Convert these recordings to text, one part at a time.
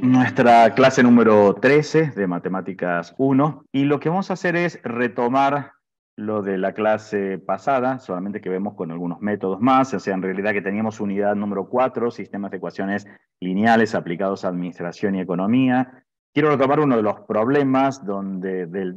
nuestra clase número 13 de Matemáticas 1 y lo que vamos a hacer es retomar lo de la clase pasada, solamente que vemos con algunos métodos más, o sea, en realidad que teníamos unidad número 4, sistemas de ecuaciones lineales aplicados a administración y economía. Quiero retomar uno de los problemas donde, del,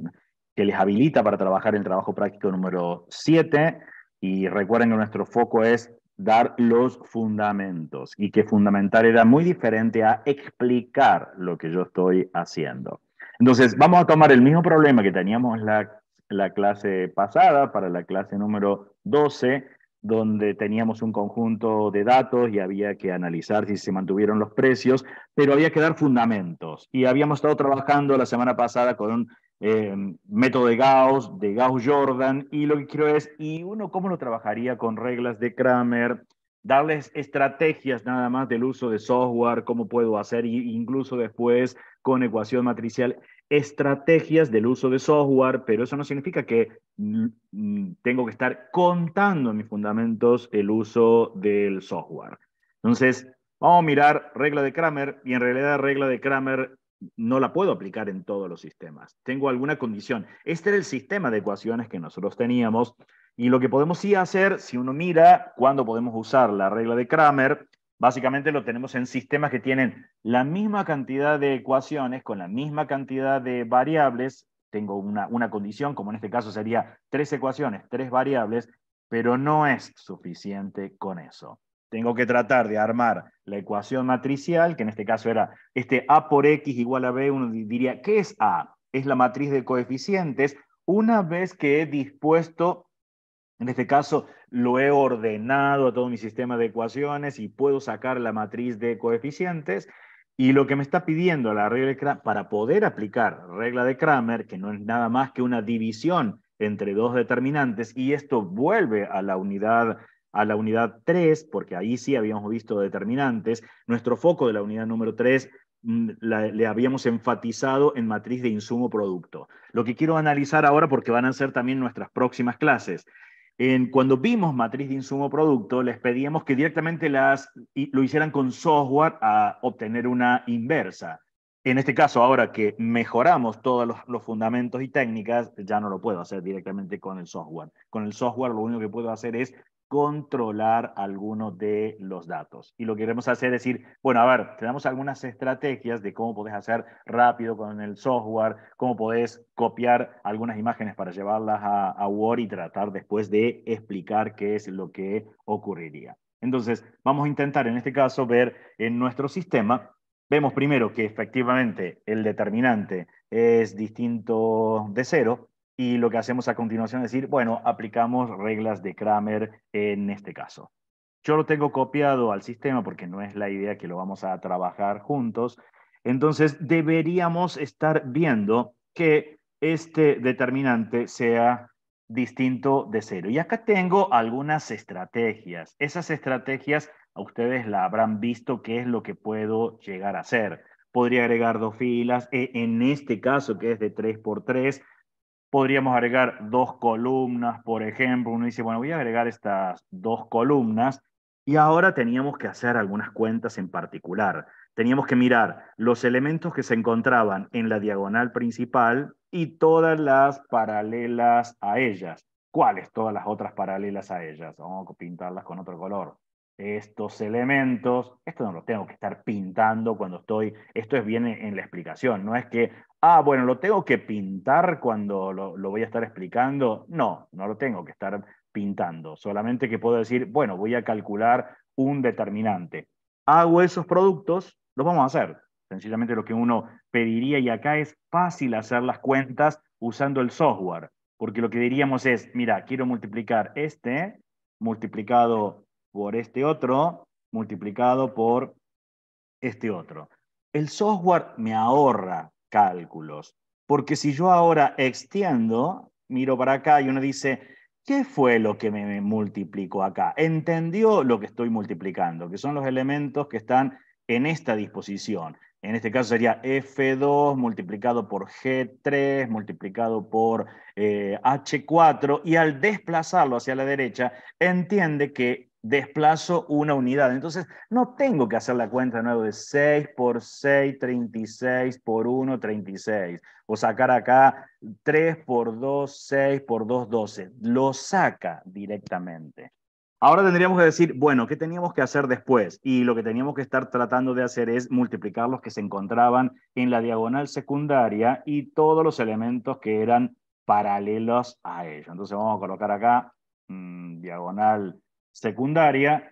que les habilita para trabajar el trabajo práctico número 7 y recuerden que nuestro foco es dar los fundamentos y que fundamentar era muy diferente a explicar lo que yo estoy haciendo. Entonces, vamos a tomar el mismo problema que teníamos la, la clase pasada para la clase número 12, donde teníamos un conjunto de datos y había que analizar si se mantuvieron los precios, pero había que dar fundamentos. Y habíamos estado trabajando la semana pasada con un Em, método de Gauss, de Gauss-Jordan, y lo que quiero es, ¿y uno cómo lo trabajaría con reglas de Kramer? Darles estrategias nada más del uso de software, cómo puedo hacer, incluso después con ecuación matricial, estrategias del uso de software, pero eso no significa que tengo que estar contando en mis fundamentos el uso del software. Entonces, vamos a mirar regla de Kramer, y en realidad regla de Kramer no la puedo aplicar en todos los sistemas. Tengo alguna condición. Este era el sistema de ecuaciones que nosotros teníamos. Y lo que podemos sí hacer, si uno mira cuándo podemos usar la regla de Kramer, básicamente lo tenemos en sistemas que tienen la misma cantidad de ecuaciones con la misma cantidad de variables. Tengo una, una condición, como en este caso sería tres ecuaciones, tres variables, pero no es suficiente con eso tengo que tratar de armar la ecuación matricial, que en este caso era este A por X igual a B, uno diría, ¿qué es A? Es la matriz de coeficientes. Una vez que he dispuesto, en este caso, lo he ordenado a todo mi sistema de ecuaciones y puedo sacar la matriz de coeficientes, y lo que me está pidiendo la regla de para poder aplicar regla de Kramer, que no es nada más que una división entre dos determinantes, y esto vuelve a la unidad a la unidad 3, porque ahí sí habíamos visto determinantes. Nuestro foco de la unidad número 3 mm, le habíamos enfatizado en matriz de insumo-producto. Lo que quiero analizar ahora, porque van a ser también nuestras próximas clases. En, cuando vimos matriz de insumo-producto, les pedíamos que directamente las, lo hicieran con software a obtener una inversa. En este caso, ahora que mejoramos todos los, fundamentos y técnicas, ya no lo puedo hacer directamente con el software. Con el software lo único que puedo hacer es controlar alguno de los datos. Y lo que queremos hacer es decir, bueno, a ver, tenemos algunas estrategias de cómo podés hacer rápido con el software, cómo podés copiar algunas imágenes para llevarlas a, a Word y tratar después de explicar qué es lo que ocurriría. Entonces, vamos a intentar en este caso ver en nuestro sistema, vemos primero que efectivamente el determinante es distinto de cero, y lo que hacemos a continuación es decir, bueno, aplicamos reglas de Kramer en este caso. Yo lo tengo copiado al sistema porque no es la idea que lo vamos a trabajar juntos. Entonces, deberíamos estar viendo que este determinante sea distinto de cero. Y acá tengo algunas estrategias. Esas estrategias a ustedes la habrán visto qué es lo que puedo llegar a hacer. Podría agregar dos filas. E en este caso, que es de 3 por 3 Podríamos agregar dos columnas, por ejemplo. Uno dice, bueno, voy a agregar estas dos columnas y ahora teníamos que hacer algunas cuentas en particular. Teníamos que mirar los elementos que se encontraban en la diagonal principal y todas las paralelas a ellas. ¿Cuáles? Todas las otras paralelas a ellas. Vamos a pintarlas con otro color estos elementos, esto no lo tengo que estar pintando cuando estoy, esto es bien en la explicación, no es que, ah, bueno, lo tengo que pintar cuando lo, lo, voy a estar explicando, no, no lo tengo que estar pintando, solamente que puedo decir, bueno, voy a calcular un determinante, hago esos productos, los vamos a hacer, sencillamente lo que uno pediría y acá es fácil hacer las cuentas usando el software, porque lo que diríamos es, mira, quiero multiplicar este multiplicado por este otro multiplicado por este otro. El software me ahorra cálculos, porque si yo ahora extiendo, miro para acá y uno dice, ¿qué fue lo que me multiplicó acá? ¿Entendió lo que estoy multiplicando? Que son los elementos que están en esta disposición. En este caso sería F2 multiplicado por G3 multiplicado por H4 eh, y al desplazarlo hacia la derecha entiende que desplazo una unidad. Entonces, no tengo que hacer la cuenta de nuevo de 6 por 6, 36, por 1, 36. O sacar acá 3 por 2, 6 por 2, 12. Lo saca directamente. Ahora tendríamos que decir, bueno, ¿qué teníamos que hacer después? Y lo que teníamos que estar tratando de hacer es multiplicar los que se encontraban en la diagonal secundaria y todos los elementos que eran paralelos a ello. Entonces vamos a colocar acá mm, diagonal secundaria.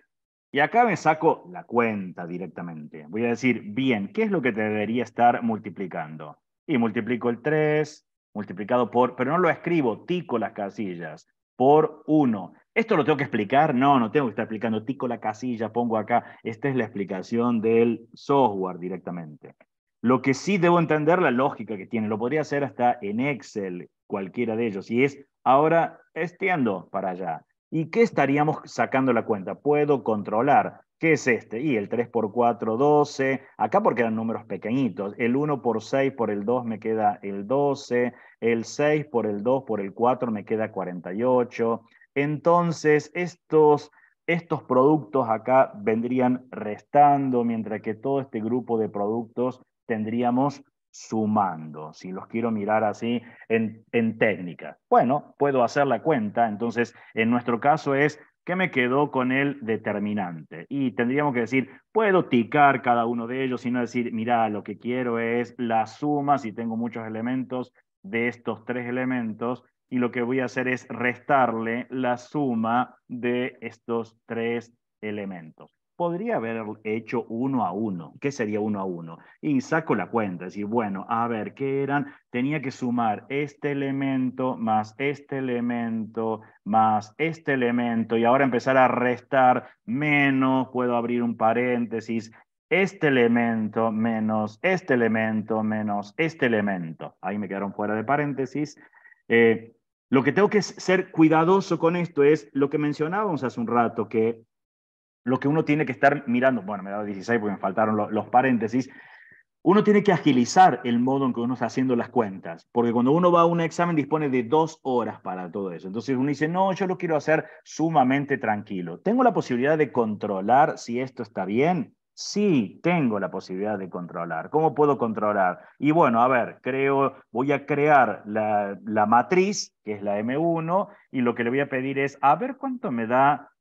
Y acá me saco la cuenta directamente. Voy a decir, bien, ¿qué es lo que te debería estar multiplicando? Y multiplico el 3, multiplicado por, pero no lo escribo, tico las casillas, por 1. ¿Esto lo tengo que explicar? No, no tengo que estar explicando. Tico la casilla, pongo acá. Esta es la explicación del software directamente. Lo que sí debo entender la lógica que tiene. Lo podría hacer hasta en Excel, cualquiera de ellos. Y es, ahora, estiendo para allá. ¿Y qué estaríamos sacando la cuenta? Puedo controlar. ¿Qué es este? Y el 3 por 4, 12. Acá porque eran números pequeñitos. El 1 por 6 por el 2 me queda el 12. El 6 por el 2 por el 4 me queda 48. Entonces, estos, estos productos acá vendrían restando, mientras que todo este grupo de productos tendríamos sumando, si los quiero mirar así en, técnica. Bueno, puedo hacer la cuenta, entonces en nuestro caso es que me quedó con el determinante. Y tendríamos que decir, puedo ticar cada uno de ellos, no, decir, mira, lo que quiero es la suma, si tengo muchos elementos de estos tres elementos, y lo que voy a hacer es restarle la suma de estos tres elementos podría haber hecho uno a uno. ¿Qué sería uno a uno? Y saco la cuenta, decir, bueno, a ver, ¿qué eran? Tenía que sumar este elemento más este elemento más este elemento y ahora empezar a restar menos, puedo abrir un paréntesis, este elemento menos este elemento menos este elemento. Ahí me quedaron fuera de paréntesis. Eh, lo que tengo que ser cuidadoso con esto es lo que mencionábamos hace un rato, que lo que uno tiene que estar mirando, bueno, me he dado 16 porque me faltaron los, paréntesis, uno tiene que agilizar el modo en que uno está haciendo las cuentas, porque cuando uno va a un examen dispone de dos horas para todo eso. Entonces uno dice, no, yo lo quiero hacer sumamente tranquilo. ¿Tengo la posibilidad de controlar si esto está bien? Sí, tengo la posibilidad de controlar. ¿Cómo puedo controlar? Y bueno, a ver, creo, voy a crear la, la matriz, que es la M1, y lo que le voy a pedir es, a ver cuánto me da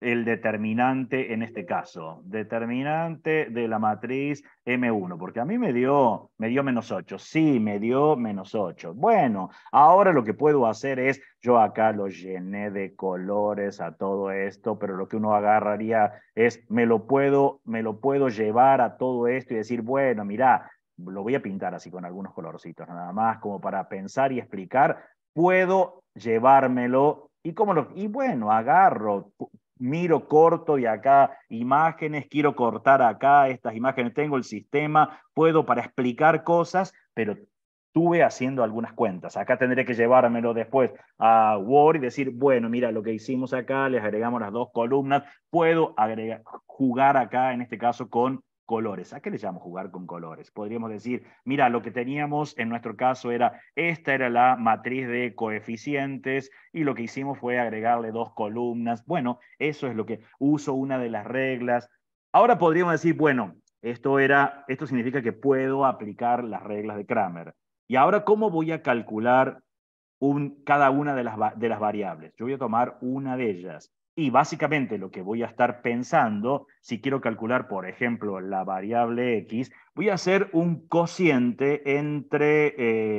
el determinante en este caso, determinante de la matriz M1, porque a mí me dio, me dio menos 8, sí, me dio menos 8. Bueno, ahora lo que puedo hacer es, yo acá lo llené de colores a todo esto, pero lo que uno agarraría es, me lo puedo, me lo puedo llevar a todo esto y decir, bueno, mira, lo voy a pintar así con algunos colorcitos, nada más como para pensar y explicar, puedo llevármelo y, como lo, y bueno, agarro, miro corto y acá imágenes, quiero cortar acá estas imágenes, tengo el sistema, puedo para explicar cosas, pero tuve haciendo algunas cuentas. Acá tendré que llevármelo después a Word y decir, bueno, mira lo que hicimos acá, les agregamos las dos columnas, puedo agregar, jugar acá en este caso con colores. ¿A qué le llamamos jugar con colores? Podríamos decir, mira, lo que teníamos en nuestro caso era, esta era la matriz de coeficientes y lo que hicimos fue agregarle dos columnas. Bueno, eso es lo que uso una de las reglas. Ahora podríamos decir, bueno, esto, era, esto significa que puedo aplicar las reglas de Kramer. Y ahora, ¿cómo voy a calcular cada una de las, de las variables? Yo voy a tomar una de ellas. Y básicamente lo que voy a estar pensando, si quiero calcular, por ejemplo, la variable x, voy a hacer un cociente entre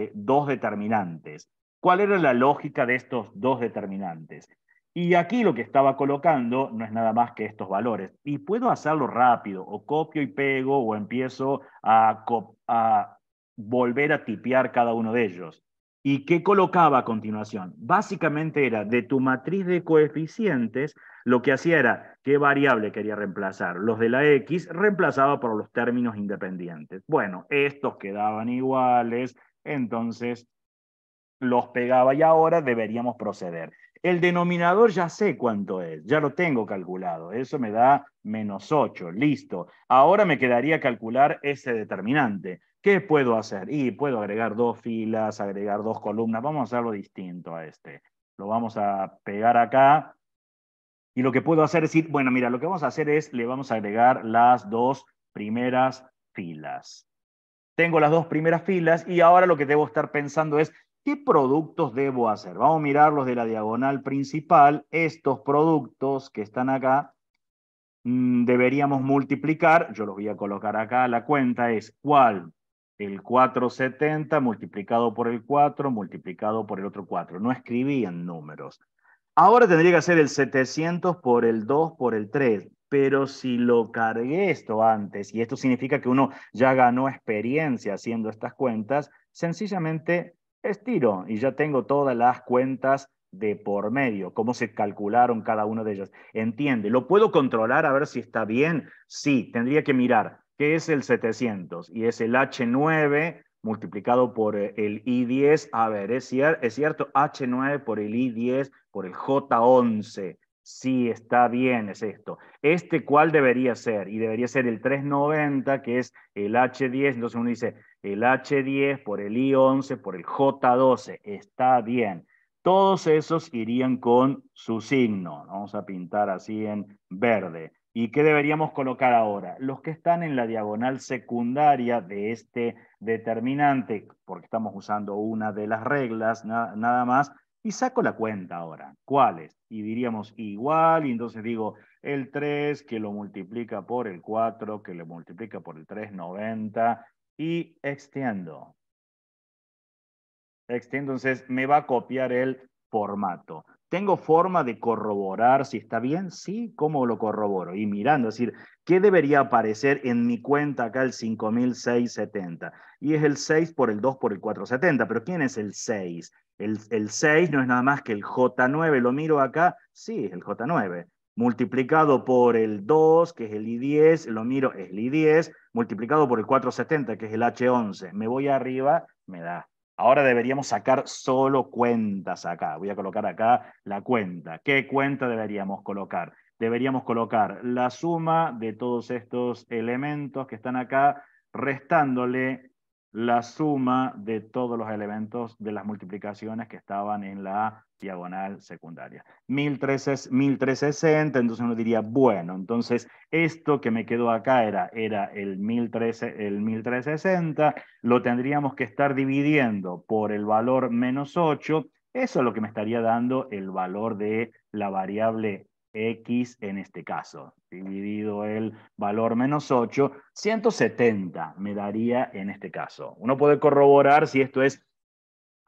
eh, dos determinantes. ¿Cuál era la lógica de estos dos determinantes? Y aquí lo que estaba colocando no es nada más que estos valores. Y puedo hacerlo rápido, o copio y pego, o empiezo a, a volver a tipear cada uno de ellos. ¿Y qué colocaba a continuación? Básicamente era de tu matriz de coeficientes, lo que hacía era qué variable quería reemplazar. Los de la X reemplazaba por los términos independientes. Bueno, estos quedaban iguales, entonces los pegaba y ahora deberíamos proceder. El denominador ya sé cuánto es, ya lo tengo calculado, eso me da menos 8, listo. Ahora me quedaría calcular ese determinante. ¿Qué puedo hacer? Y puedo agregar dos filas, agregar dos columnas. Vamos a hacerlo distinto a este. Lo vamos a pegar acá. Y lo que puedo hacer es decir, bueno, mira, lo que vamos a hacer es, le vamos a agregar las dos primeras filas. Tengo las dos primeras filas y ahora lo que debo estar pensando es, ¿qué productos debo hacer? Vamos a mirar los de la diagonal principal. Estos productos que están acá, mm, deberíamos multiplicar, yo los voy a colocar acá, la cuenta es cuál el 470 multiplicado por el 4 multiplicado por el otro 4. No en números. Ahora tendría que ser el 700 por el 2 por el 3, pero si lo cargué esto antes, y esto significa que uno ya ganó experiencia haciendo estas cuentas, sencillamente estiro y ya tengo todas las cuentas de por medio, cómo se calcularon cada una de ellas. Entiende, ¿lo puedo controlar a ver si está bien? Sí, tendría que mirar que es el 700 y es el H9 multiplicado por eh, el I10. A ver, es, es cierto, H9 por el I10 por el J11. Sí, está bien, es esto. ¿Este cuál debería ser? Y debería ser el 390, que es el H10. Entonces uno dice el H10 por el I11 por el J12. Está bien. Todos esos irían con su signo. Vamos a pintar así en verde. ¿Y qué deberíamos colocar ahora? Los que están en la diagonal secundaria de este determinante, porque estamos usando una de las reglas nada más, y saco la cuenta ahora. ¿Cuáles? Y diríamos igual, y entonces digo el 3 que lo multiplica por el 4, que lo multiplica por el 3, 90, y extiendo. Extiendo, entonces me va a copiar el formato. ¿Tengo forma de corroborar si está bien? Sí, ¿cómo lo corroboro? Y mirando, es decir, ¿qué debería aparecer en mi cuenta acá el 5670? Y es el 6 por el 2 por el 470, pero ¿quién es el 6? El, 6 no es nada más que el J9, lo miro acá, sí, es el J9 multiplicado por el 2, que es el I10, lo miro, es el I10, multiplicado por el 470, que es el H11, me voy arriba, me da Ahora deberíamos sacar solo cuentas acá. Voy a colocar acá la cuenta. ¿Qué cuenta deberíamos colocar? Deberíamos colocar la suma de todos estos elementos que están acá, restándole la suma de todos los elementos de las multiplicaciones que estaban en la diagonal secundaria. 1360, entonces uno diría, bueno, entonces esto que me quedó acá era, era el, el 1360, lo tendríamos que estar dividiendo por el valor menos 8, eso es lo que me estaría dando el valor de la variable x en este caso, dividido el valor menos 8, 170 me daría en este caso. Uno puede corroborar si esto es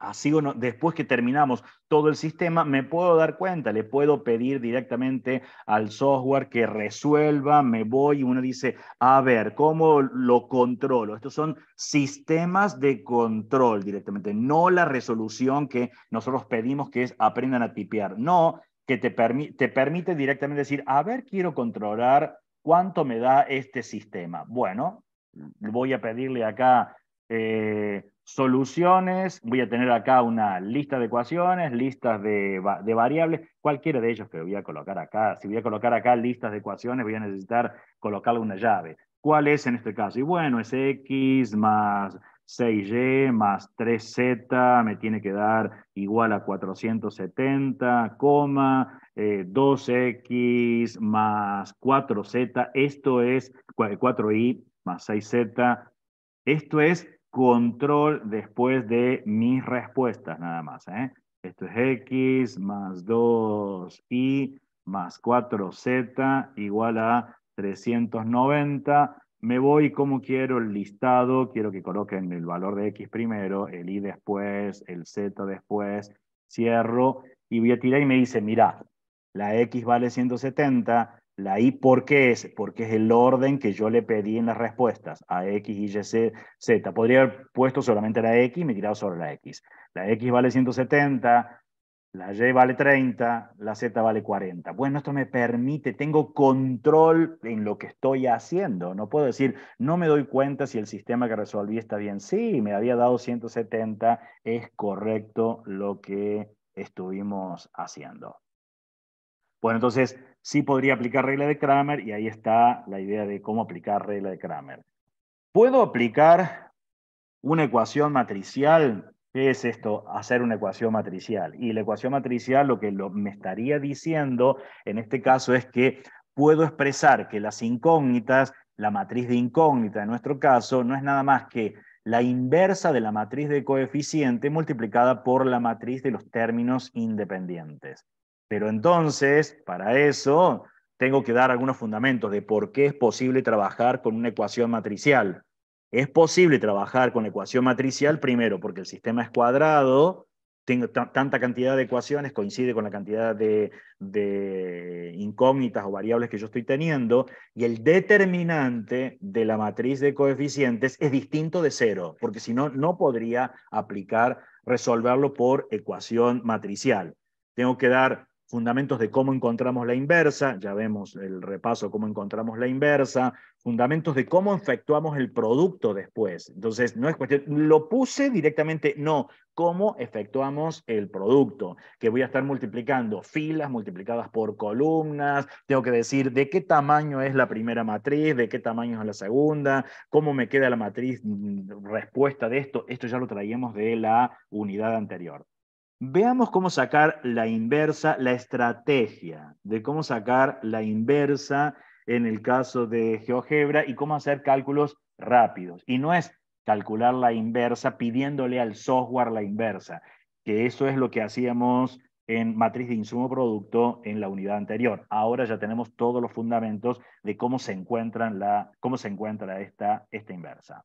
así o después que terminamos todo el sistema, me puedo dar cuenta, le puedo pedir directamente al software que resuelva, me voy y uno dice, a ver, ¿cómo lo controlo? Estos son sistemas de control directamente, no la resolución que nosotros pedimos que es aprendan a tipear, no, que te, te permite directamente decir, a ver, quiero controlar cuánto me da este sistema. Bueno, voy a pedirle acá... Eh, soluciones, voy a tener acá una lista de ecuaciones, listas de, variables, cualquiera de ellos que voy a colocar acá. Si voy a colocar acá listas de ecuaciones, voy a necesitar colocar una llave. ¿Cuál es en este caso? Y bueno, es x más 6y más 3z me tiene que dar igual a 470, coma, 2x eh, más 4z, esto es 4i más 6z, esto es control después de mis respuestas nada más. ¿eh? Esto es X más 2Y más 4Z igual a 390. Me voy como quiero el listado, quiero que coloquen el valor de X primero, el Y después, el Z después, cierro y voy a tirar y me dice, mira, la X vale 170, la Y, ¿por qué es? Porque es el orden que yo le pedí en las respuestas a X, Y, Z. Podría haber puesto solamente la X y me tirado sobre la X. La X vale 170, la Y vale 30, la Z vale 40. Bueno, esto me permite, tengo control en lo que estoy haciendo. No puedo decir, no me doy cuenta si el sistema que resolví está bien. Sí, me había dado 170, es correcto lo que estuvimos haciendo. Bueno, entonces sí podría aplicar regla de Kramer y ahí está la idea de cómo aplicar regla de Kramer. ¿Puedo aplicar una ecuación matricial? ¿Qué es esto? Hacer una ecuación matricial. Y la ecuación matricial lo que me estaría diciendo en este caso es que puedo expresar que las incógnitas, la matriz de incógnita en nuestro caso, no es nada más que la inversa de la matriz de coeficiente multiplicada por la matriz de los términos independientes. Pero entonces, para eso, tengo que dar algunos fundamentos de por qué es posible trabajar con una ecuación matricial. Es posible trabajar con ecuación matricial primero porque el sistema es cuadrado, tengo tanta cantidad de ecuaciones, coincide con la cantidad de, incógnitas o variables que yo estoy teniendo, y el determinante de la matriz de coeficientes es distinto de cero, porque si no, no podría aplicar, resolverlo por ecuación matricial. Tengo que dar fundamentos de cómo encontramos la inversa, ya vemos el repaso, cómo encontramos la inversa, fundamentos de cómo efectuamos el producto después. Entonces, no es cuestión, lo puse directamente, no, cómo efectuamos el producto, que voy a estar multiplicando filas multiplicadas por columnas, tengo que decir de qué tamaño es la primera matriz, de qué tamaño es la segunda, cómo me queda la matriz mm, respuesta de esto, esto ya lo traíamos de la unidad anterior. Veamos cómo sacar la inversa, la estrategia de cómo sacar la inversa en el caso de GeoGebra y cómo hacer cálculos rápidos. Y no es calcular la inversa pidiéndole al software la inversa, que eso es lo que hacíamos en matriz de insumo producto en la unidad anterior. Ahora ya tenemos todos los fundamentos de cómo se, encuentran la, cómo se encuentra esta, esta inversa.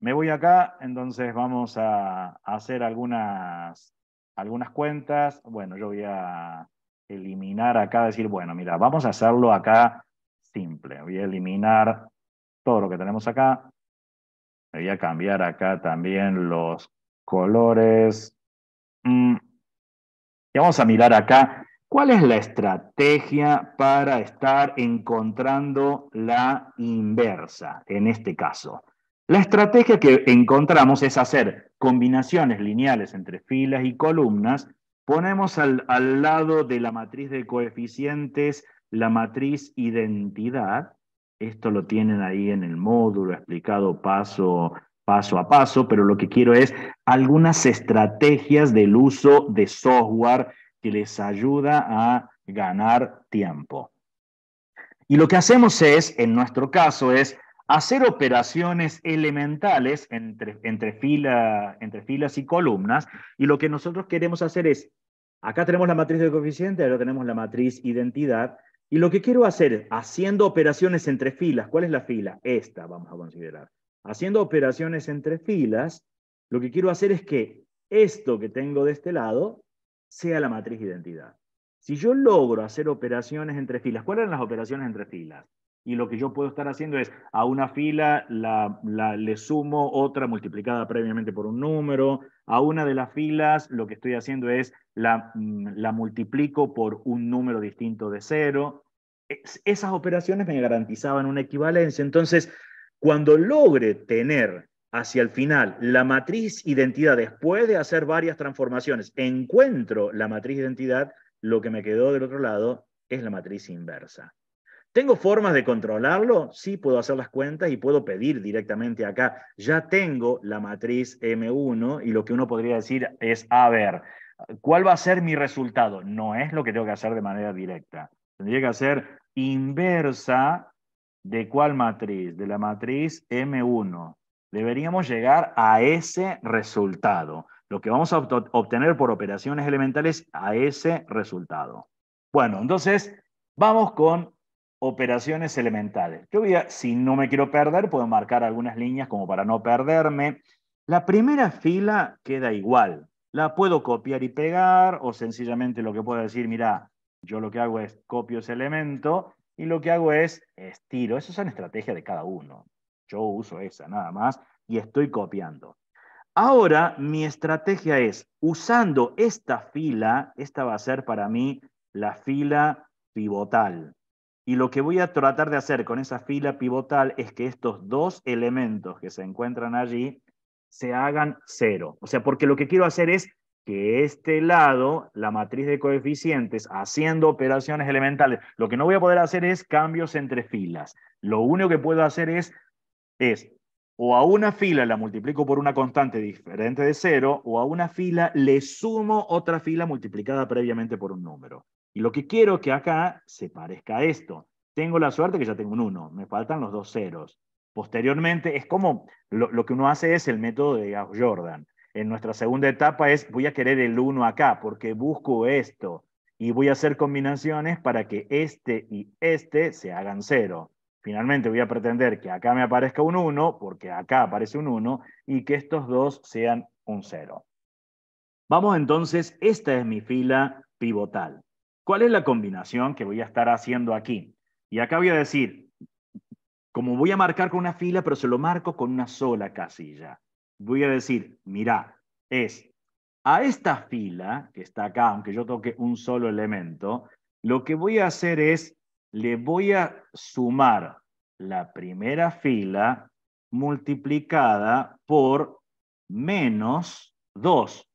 Me voy acá, entonces vamos a hacer algunas algunas cuentas, bueno, yo voy a eliminar acá, decir, bueno, mira, vamos a hacerlo acá simple. Voy a eliminar todo lo que tenemos acá. Voy a cambiar acá también los colores. Mm. Y vamos a mirar acá cuál es la estrategia para estar encontrando la inversa en este caso. La estrategia que encontramos es hacer combinaciones lineales entre filas y columnas. Ponemos al, al lado de la matriz de coeficientes la matriz identidad. Esto lo tienen ahí en el módulo explicado paso, paso a paso, pero lo que quiero es algunas estrategias del uso de software que les ayuda a ganar tiempo. Y lo que hacemos es, en nuestro caso, es hacer operaciones elementales entre, entre, entre filas y columnas, y lo que nosotros queremos hacer es, acá tenemos la matriz de coeficiente, ahora tenemos la matriz identidad, y lo que quiero hacer, haciendo operaciones entre filas, ¿cuál es la fila? Esta vamos a considerar. Haciendo operaciones entre filas, lo que quiero hacer es que esto que tengo de este lado sea la matriz identidad. Si yo logro hacer operaciones entre filas, ¿cuáles eran las operaciones entre filas? y lo que yo puedo estar haciendo es a una fila la, le sumo otra multiplicada previamente por un número, a una de las filas lo que estoy haciendo es la, mm, multiplico por un número distinto de cero. esas operaciones me garantizaban una equivalencia. Entonces, cuando logre tener hacia el final la matriz identidad después de hacer varias transformaciones, encuentro la matriz identidad, lo que me quedó del otro lado es la matriz inversa. ¿Tengo formas de controlarlo? Sí, puedo hacer las cuentas y puedo pedir directamente acá. Ya tengo la matriz M1 y lo que uno podría decir es, a ver, ¿cuál va a ser mi resultado? No es lo que tengo que hacer de manera directa. Tendría que hacer inversa de cuál matriz, de la matriz M1. Deberíamos llegar a ese resultado. Lo que vamos a obtener por operaciones elementales a ese resultado. Bueno, entonces vamos con operaciones elementales. Yo voy a, si no me quiero perder, puedo marcar algunas líneas como para no perderme. La primera fila queda igual. La puedo copiar y pegar o sencillamente lo que puedo decir, mira, yo lo que hago es copio ese elemento y lo que hago es estiro. es una estrategia de cada uno. Yo uso esa nada más y estoy copiando. Ahora mi estrategia es, usando esta fila, esta va a ser para mí la fila pivotal. Y lo que voy a tratar de hacer con esa fila pivotal es que estos dos elementos que se encuentran allí se hagan cero. O sea, porque lo que quiero hacer es que este lado, la matriz de coeficientes, haciendo operaciones elementales, lo que no voy a poder hacer es cambios entre filas. Lo único que puedo hacer es, es o a una fila la multiplico por una constante diferente de cero, o a una fila le sumo otra fila multiplicada previamente por un número. Y lo que quiero que acá se parezca a esto. Tengo la suerte que ya tengo un 1, me faltan los dos ceros. Posteriormente, es como lo, que uno hace es el método de Gauss Jordan. En nuestra segunda etapa es voy a querer el 1 acá porque busco esto y voy a hacer combinaciones para que este y este se hagan cero. Finalmente voy a pretender que acá me aparezca un 1 porque acá aparece un 1 y que estos dos sean un 0. Vamos entonces, esta es mi fila pivotal. ¿Cuál es la combinación que voy a estar haciendo aquí? Y acá voy a decir, como voy a marcar con una fila, pero se lo marco con una sola casilla. Voy a decir, mira, es a esta fila, que está acá, aunque yo toque un solo elemento, lo que voy a hacer es, le voy a sumar la primera fila multiplicada por menos 2.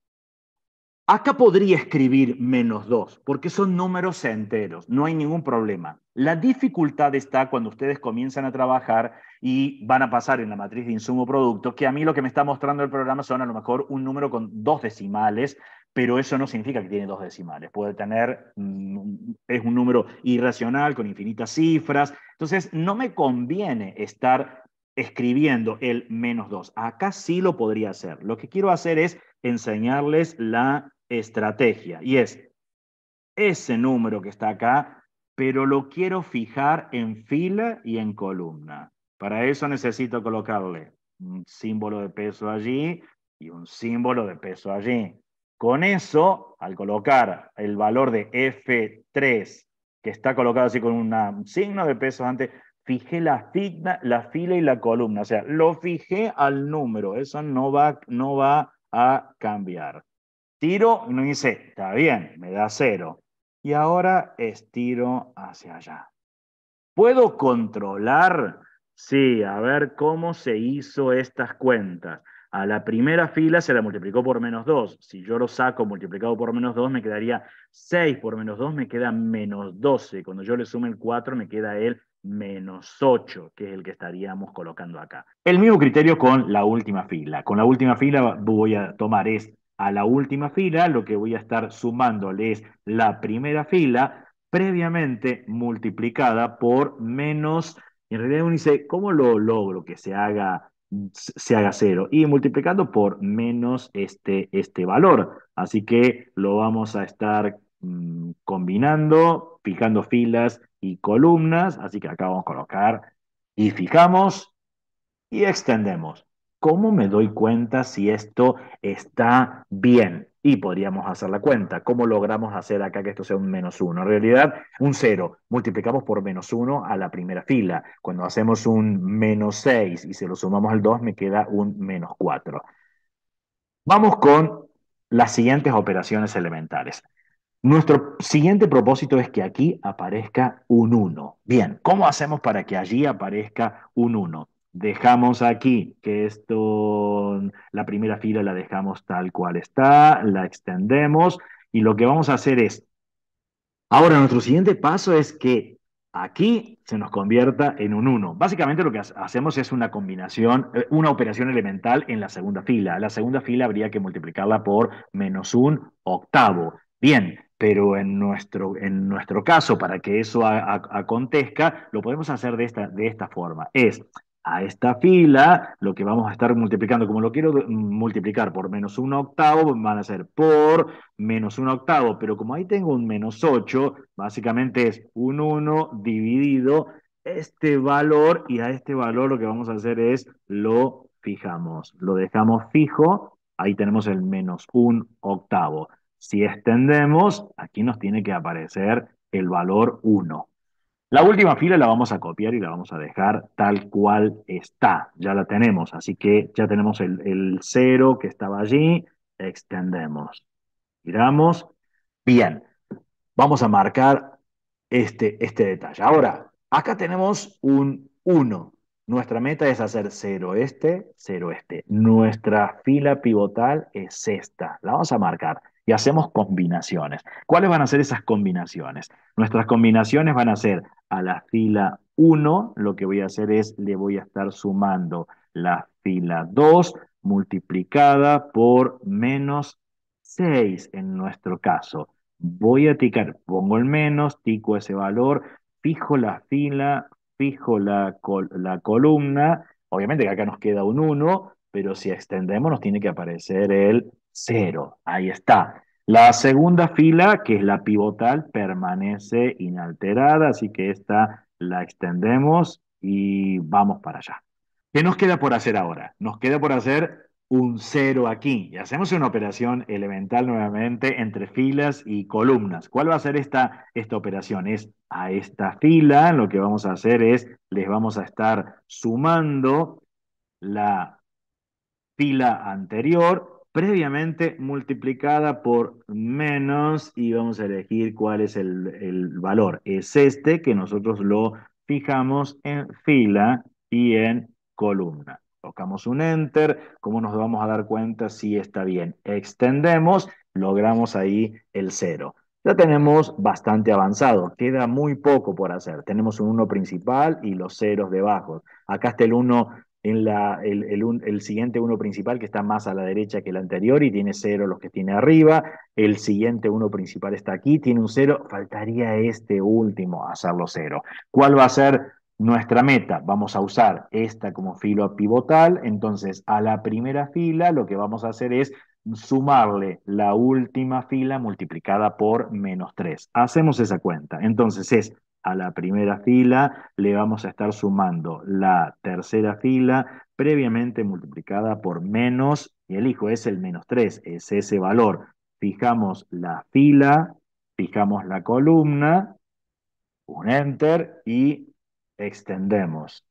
Acá podría escribir menos 2, porque son números enteros, no hay ningún problema. La dificultad está cuando ustedes comienzan a trabajar y van a pasar en la matriz de insumo-producto, que a mí lo que me está mostrando el programa son a lo mejor un número con dos decimales, pero eso no significa que tiene dos decimales. Puede tener, mm, es un número irracional con infinitas cifras. Entonces, no me conviene estar escribiendo el menos 2. Acá sí lo podría hacer. Lo que quiero hacer es enseñarles la estrategia. Y es ese número que está acá, pero lo quiero fijar en fila y en columna. Para eso necesito colocarle un símbolo de peso allí y un símbolo de peso allí. Con eso, al colocar el valor de F3, que está colocado así con un signo de peso antes, fijé la, fila, y la columna. O sea, lo fijé al número. Eso no va, no va a cambiar tiro y no dice, está bien, me da cero. Y ahora estiro hacia allá. ¿Puedo controlar? Sí, a ver cómo se hizo estas cuentas. A la primera fila se la multiplicó por menos 2. Si yo lo saco multiplicado por menos 2, me quedaría 6 por menos 2, me queda menos 12. Cuando yo le sumo el 4, me queda el menos 8, que es el que estaríamos colocando acá. El mismo criterio con la última fila. Con la última fila voy a tomar esto a la última fila, lo que voy a estar sumándole es la primera fila previamente multiplicada por menos, en realidad uno dice, ¿cómo lo logro que se haga, se haga cero? Y multiplicando por menos este, este valor. Así que lo vamos a estar mm, combinando, fijando filas y columnas, así que acá vamos a colocar y fijamos y extendemos. ¿Cómo me doy cuenta si esto está bien? Y podríamos hacer la cuenta. ¿Cómo logramos hacer acá que esto sea un menos uno? En realidad, un cero. Multiplicamos por menos uno a la primera fila. Cuando hacemos un menos seis y se lo sumamos al 2, me queda un menos cuatro. Vamos con las siguientes operaciones elementales. Nuestro siguiente propósito es que aquí aparezca un 1. Bien, ¿cómo hacemos para que allí aparezca un 1? dejamos aquí que esto, la primera fila la dejamos tal cual está, la extendemos y lo que vamos a hacer es, ahora nuestro siguiente paso es que aquí se nos convierta en un 1. Básicamente lo que hacemos es una combinación, eh, una operación elemental en la segunda fila. La segunda fila habría que multiplicarla por menos un octavo. Bien, pero en nuestro, en nuestro caso, para que eso acontezca, lo podemos hacer de esta, de esta forma. Es a esta fila, lo que vamos a estar multiplicando, como lo quiero mm, multiplicar por menos un octavo, van a ser por menos un octavo, pero como ahí tengo un menos 8, básicamente es un 1 dividido este valor y a este valor lo que vamos a hacer es lo fijamos, lo dejamos fijo, ahí tenemos el menos un octavo. Si extendemos, aquí nos tiene que aparecer el valor 1. La última fila la vamos a copiar y la vamos a dejar tal cual está. Ya la tenemos, así que ya tenemos el, cero que estaba allí. Extendemos. Giramos. Bien, vamos a marcar este, este detalle. Ahora, acá tenemos un 1. Nuestra meta es hacer cero este, 0 este. Nuestra fila pivotal es esta. La vamos a marcar hacemos combinaciones. ¿Cuáles van a ser esas combinaciones? Nuestras combinaciones van a ser a la fila 1, lo que voy a hacer es le voy a estar sumando la fila 2 multiplicada por menos 6 en nuestro caso. Voy a ticar, pongo el menos, tico ese valor, fijo la fila, fijo la, la columna. Obviamente que acá nos queda un 1, pero si extendemos nos tiene que aparecer el cero. Ahí está. La segunda fila, que es la pivotal, permanece inalterada, así que esta la extendemos y vamos para allá. ¿Qué nos queda por hacer ahora? Nos queda por hacer un cero aquí y hacemos una operación elemental nuevamente entre filas y columnas. ¿Cuál va a ser esta, esta operación? Es a esta fila lo que vamos a hacer es, les vamos a estar sumando la fila anterior previamente multiplicada por menos y vamos a elegir cuál es el, valor. Es este que nosotros lo fijamos en fila y en columna. Tocamos un enter, ¿cómo nos vamos a dar cuenta si está bien? Extendemos, logramos ahí el cero. Ya tenemos bastante avanzado, queda muy poco por hacer. Tenemos un 1 principal y los ceros debajo. Acá está el 1 en la, el, siguiente uno principal que está más a la derecha que el anterior y tiene cero los que tiene arriba, el siguiente uno principal está aquí, tiene un cero, faltaría este último hacerlo cero. ¿Cuál va a ser nuestra meta? Vamos a usar esta como filo pivotal, entonces a la primera fila lo que vamos a hacer es sumarle la última fila multiplicada por menos 3. Hacemos esa cuenta, entonces es a la primera fila le vamos a estar sumando la tercera fila previamente multiplicada por menos, y el hijo es el menos 3, es ese valor. Fijamos la fila, fijamos la columna, un enter y extendemos.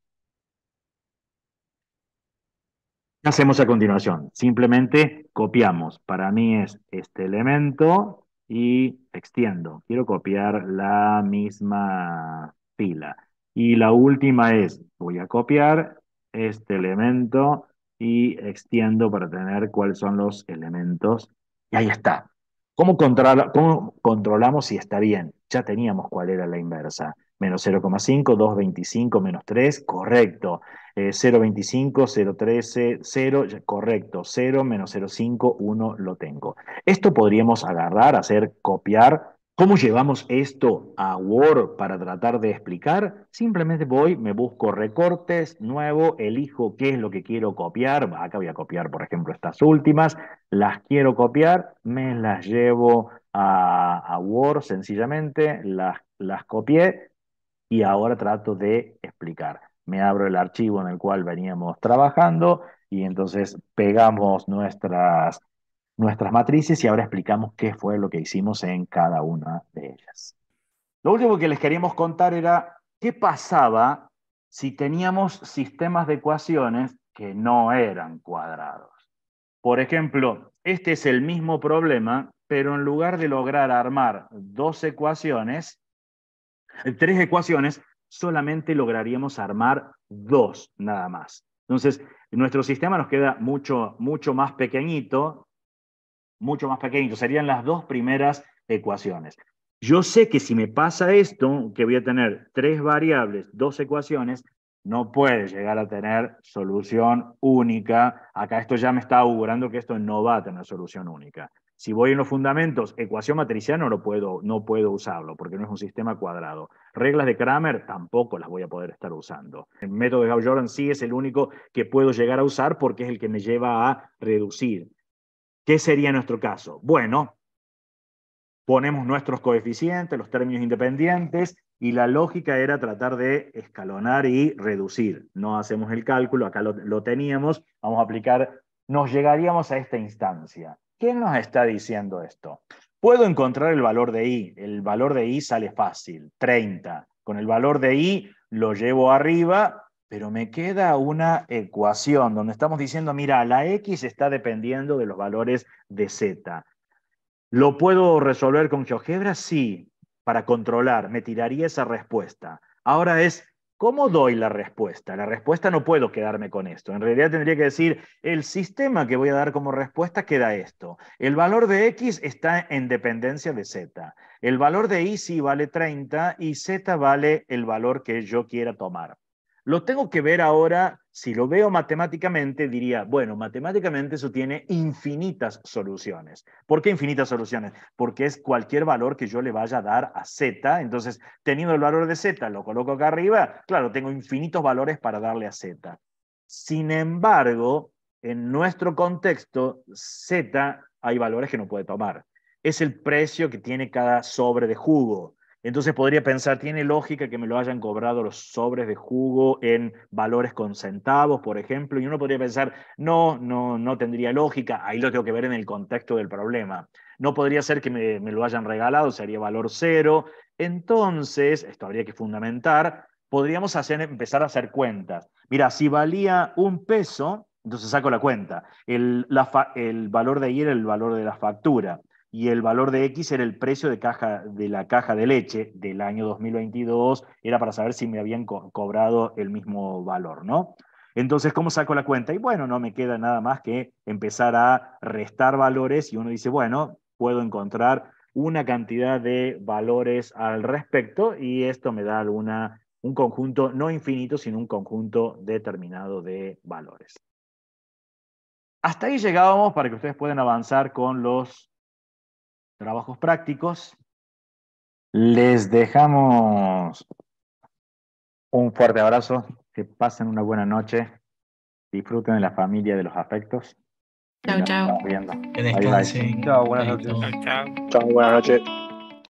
¿Qué hacemos a continuación? Simplemente copiamos. Para mí es este elemento, y extiendo. Quiero copiar la misma fila. Y la última es, voy a copiar este elemento y extiendo para tener cuáles son los elementos. Y ahí está. ¿Cómo, ¿Cómo controlamos si está bien? Ya teníamos cuál era la inversa menos 0,5, 2,25 menos 3, correcto. 0,25, 0,13, 0, correcto. 0 menos 0,5, 1 lo tengo. Esto podríamos agarrar, hacer, copiar. ¿Cómo llevamos esto a Word para tratar de explicar? Simplemente voy, me busco recortes, nuevo, elijo qué es lo que quiero copiar. Acá voy a copiar, por ejemplo, estas últimas. Las quiero copiar, me las llevo a, Word sencillamente, las, las copié, y ahora trato de explicar. Me abro el archivo en el cual veníamos trabajando y entonces pegamos nuestras, nuestras matrices y ahora explicamos qué fue lo que hicimos en cada una de ellas. Lo último que les queríamos contar era qué pasaba si teníamos sistemas de ecuaciones que no eran cuadrados. Por ejemplo, este es el mismo problema, pero en lugar de lograr armar dos ecuaciones, tres ecuaciones, solamente lograríamos armar dos nada más. Entonces, nuestro sistema nos queda mucho, mucho más pequeñito, mucho más pequeñito. Serían las dos primeras ecuaciones. Yo sé que si me pasa esto, que voy a tener tres variables, dos ecuaciones, no puede llegar a tener solución única. Acá esto ya me está augurando que esto no va a tener solución única. Si voy en los fundamentos, ecuación matricial no, lo puedo, no puedo usarlo porque no es un sistema cuadrado. Reglas de Kramer tampoco las voy a poder estar usando. El método de Gauss-Jordan sí es el único que puedo llegar a usar porque es el que me lleva a reducir. ¿Qué sería nuestro caso? Bueno, ponemos nuestros coeficientes, los términos independientes, y la lógica era tratar de escalonar y reducir. No hacemos el cálculo, acá lo teníamos, vamos a aplicar, nos llegaríamos a esta instancia. ¿Quién nos está diciendo esto? Puedo encontrar el valor de I. El valor de I sale fácil, 30. Con el valor de I lo llevo arriba, pero me queda una ecuación donde estamos diciendo, mira, la X está dependiendo de los valores de Z. ¿Lo puedo resolver con GeoGebra? Sí, para controlar, me tiraría esa respuesta. Ahora es ¿Cómo doy la respuesta? La respuesta no puedo quedarme con esto. En realidad tendría que decir, el sistema que voy a dar como respuesta queda esto. El valor de X está en dependencia de Z. El valor de Y si vale 30 y Z vale el valor que yo quiera tomar. Lo tengo que ver ahora, si lo veo matemáticamente, diría, bueno, matemáticamente eso tiene infinitas soluciones. ¿Por qué infinitas soluciones? Porque es cualquier valor que yo le vaya a dar a z. Entonces, teniendo el valor de z, lo coloco acá arriba, claro, tengo infinitos valores para darle a z. Sin embargo, en nuestro contexto, z hay valores que no puede tomar. Es el precio que tiene cada sobre de jugo entonces podría pensar, ¿tiene lógica que me lo hayan cobrado los sobres de jugo en valores con centavos, por ejemplo? Y uno podría pensar, no, no, no tendría lógica, ahí lo tengo que ver en el contexto del problema. No podría ser que me, lo hayan regalado, sería valor cero. Entonces, esto habría que fundamentar, podríamos hacer, empezar a hacer cuentas. Mira, si valía un peso, entonces saco la cuenta. El, el valor de ahí era el valor de la factura y el valor de X era el precio de, caja, de la caja de leche del año 2022, era para saber si me habían cobrado el mismo valor, ¿no? Entonces, ¿cómo saco la cuenta? Y bueno, no me queda nada más que empezar a restar valores y uno dice, bueno, puedo encontrar una cantidad de valores al respecto y esto me da alguna, un conjunto no infinito, sino un conjunto determinado de valores. Hasta ahí llegábamos para que ustedes puedan avanzar con los trabajos prácticos. Les dejamos un fuerte abrazo, que pasen una buena noche, disfruten de la familia, de los afectos. Chao, chao. Que Chao, buenas noches. Chao, buenas noches.